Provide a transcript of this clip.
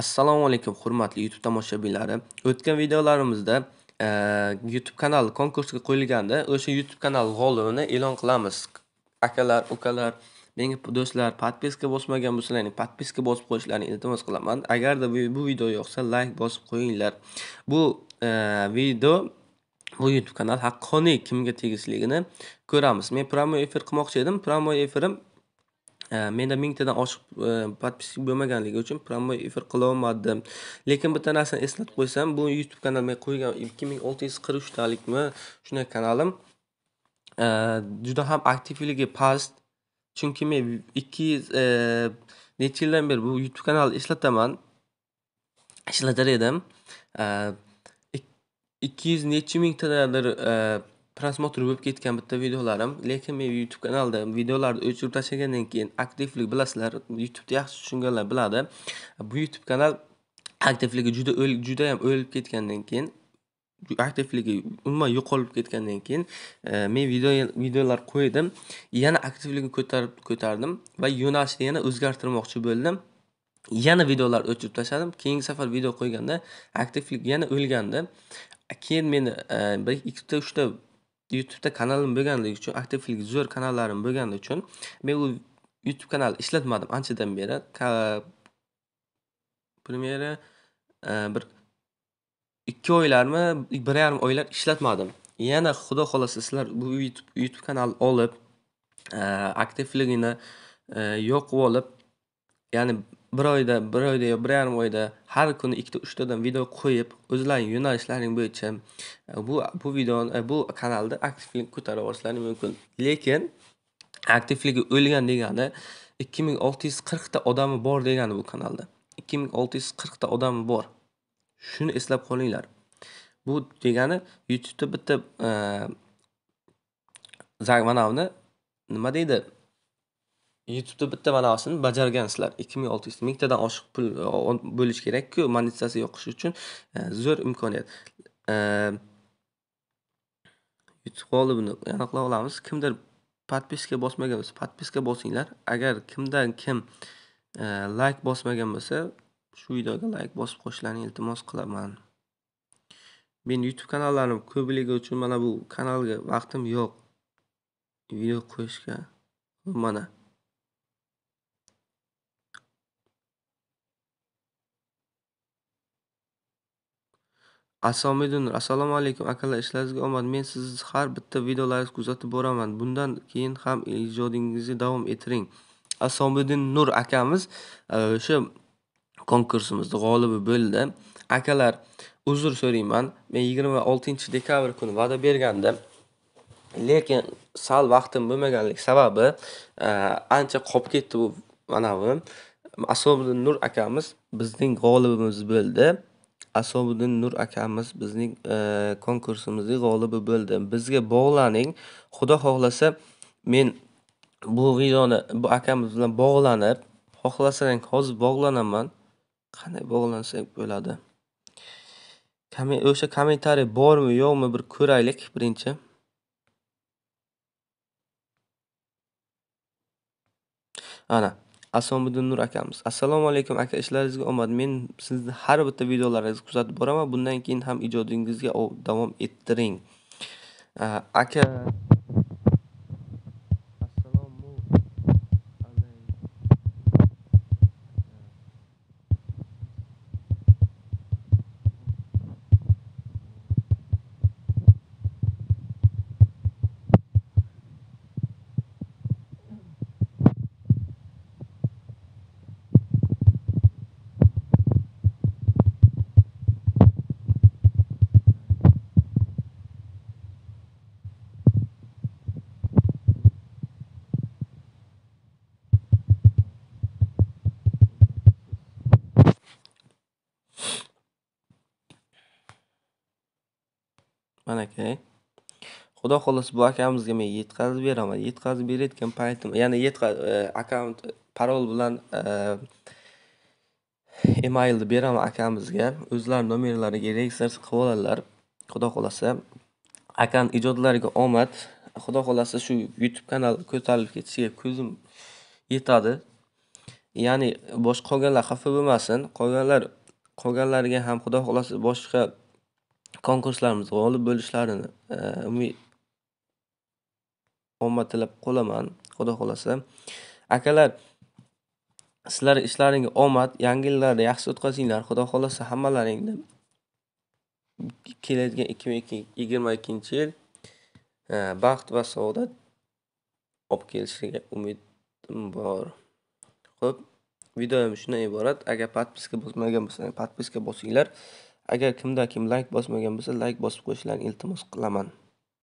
Assalomu alaykum hurmatli YouTube tomoshabinlari. O'tgan videolarimizda e, YouTube kanali konkursga qo'yilganda o'sha YouTube kanali g'olibini e'lon qilamiz. Akalar, ukalar, menga do'stlar, podpiska bosmagan bo'lsangiz, podpiska bosib qo'yishlarini iltimos qilaman. Agarda bu, bu video yoqsa, like bosib qo'yinglar. Bu e, video bu YouTube kanal haqqoniy kimga tegishligini ko'ramiz. Men promo efir qilmoqchi edim. Promo efirim Э, menda mingtadan oshiq э, подписчик bo'lmaganligi uchun прямой efir qila olmadim lekin bitta narsani eslatib qo'ysam bu youtube kanal men qo'ygan ikki ming olti yuz qirq uchtalikmi shunday kanalim э, juda ham aktivligi past chunki men ikki yuz necha yildan beri bu youtube kanalni ishlataman ishlatar edim ikki yuz necha mingtadir prosmotr bo'lib ketgan bitta videolarim lekin men youtube kanalda videolarni o'chirib tashlagandan keyin aktivlik bilasizlar youtubeni yaxshi tushunganlar biladi bu youtube kanal aktivligi juda juda ham o'lib ketgandan keyin aktivligi umuman yo'qolib ketgandan keyin e, men video videolar qo'ydim yana aktivligini ko'tarib ko'tardim va yo'nalishni yana o'zgartirmoqchi bo'ldim yana videolar o'chirib tashladim keyingi safar video qo'yganda aktivlik yana o'lgandi keyin meni e, bir ikkita uchta YouTube'da kanalim bo'lganligi uchun aktivlik zo'r kanallarim bo'lgani uchun men u YouTube kanal ishlatmadim anchadan beri premyera e, bir ikki oylarmi bir yarim oylar ishlatmadim yana xudo xohlasa sizlar bu YouTube, YouTube kanal olib e, aktivligini e, yo'q olib ya'ni bir oyda bir oyda yo bir yarim oyda har kuni ikkita uchtadan video qo'yib o'zlaring yo'nalishlaring bo'yicha e, bu bu videoni e, bu kanalda aktivlik ko'tarib borishlari mumkin lekin aktivligi o'lgan degani ikki ming olti yuz qirqta odami bor degani bu kanalda ikki ming olti yuz qirqta odami bor shuni eslab qolinglar bu degani youtubeda bitta buni e, nima deydi youtubeda bitta manavisini bajargansizlar ikki ming olti yuz mingtadan oshiq pul e, bo'lishi kerakku monetizatsiya yoqish uchun e, zo'r imkoniyat e, youtube qoldi buni aniqlab olamiz kimdir подписка bosmagan bo'lsa подписка bosinglar agar kimdan kim layk bosmagan bo'lsa shu videoga layk bosib qo'yishlarini iltimos qilaman men youtube kanallarim ko'pligi uchun mana bu kanalga vaqtim yo'q video qo'yishga mana Asomiddinov: Assalomu alaykum akalar, ishlaringizga omad. Men sizni har bitta videolaringizni kuzatib boraman. Bundan keyin ham ijodingizni davom ettiring. Asomiddin Nur akamiz e, o'sha konkursimizda g'olibi bo'ldi. Akalar, uzr so'rayman. Men 26-dekabr kuni va'da bergandim. Lekin sal vaqtim bo'lmaganligi sababi e, ancha qolib ketdi bu manavi Asomiddin Nur akamiz bizning g'olibimiz bo'ldi. asobiddin nur akamiz bizning e, konkursimizning g'olibi bo'ldi bizga bog'laning xudo xohlasa men bu videoni bu akamiz bilan bog'lanib xohlasang hozir bog'lanaman qanday bog'lansak bo'ladi o'sha kommentariy bormi yo'qmi bir ko'raylik birinchi ana Asomiddin Nur akamiz. Assalomu alaykum aka, ishlaringizga omad. Men sizni har bitta videolaringizni kuzatib boraman. Bundan keyin ham ijodingizga davom ettiring. Aka Manakay. Xudo xohlasa bu akamizga men yetkazib beraman. Yetkazib berayotgan paytim, ya'ni akkaunt e, parol bilan e, emailni beraman akamizga. O'zlari nomerlariga registratsiya qilib oladilar. Xudo xohlasa. Akani ijodlariga omad. Xudo xohlasa shu YouTube kanal ko'tarilib ketishiga ko'zim yetadi. Ya'ni boshqa qolganlar xafa bo'lmasin. Qolganlar qolganlarga ham Xudo xohlasa boshqa konkurslarimiz g'olib bo'lishlarini e, umid omad tilab qolaman xudo xohlasa akalar sizlar ishlaringga omad yangi yillarni yaxshi o'tkazinglar xudo xohlasa hammalaringni keladigan ikki ming yigirma ikkinchi yil e, baxt va saodat olib kelishiga umidim bor ho'p videom shundan iborat agar подписка bosmagan bo'lsangiz podpiska bosinglar agar kimda kim layk bosmagan bo'lsa layk bosib qo'yishlarini iltimos qilaman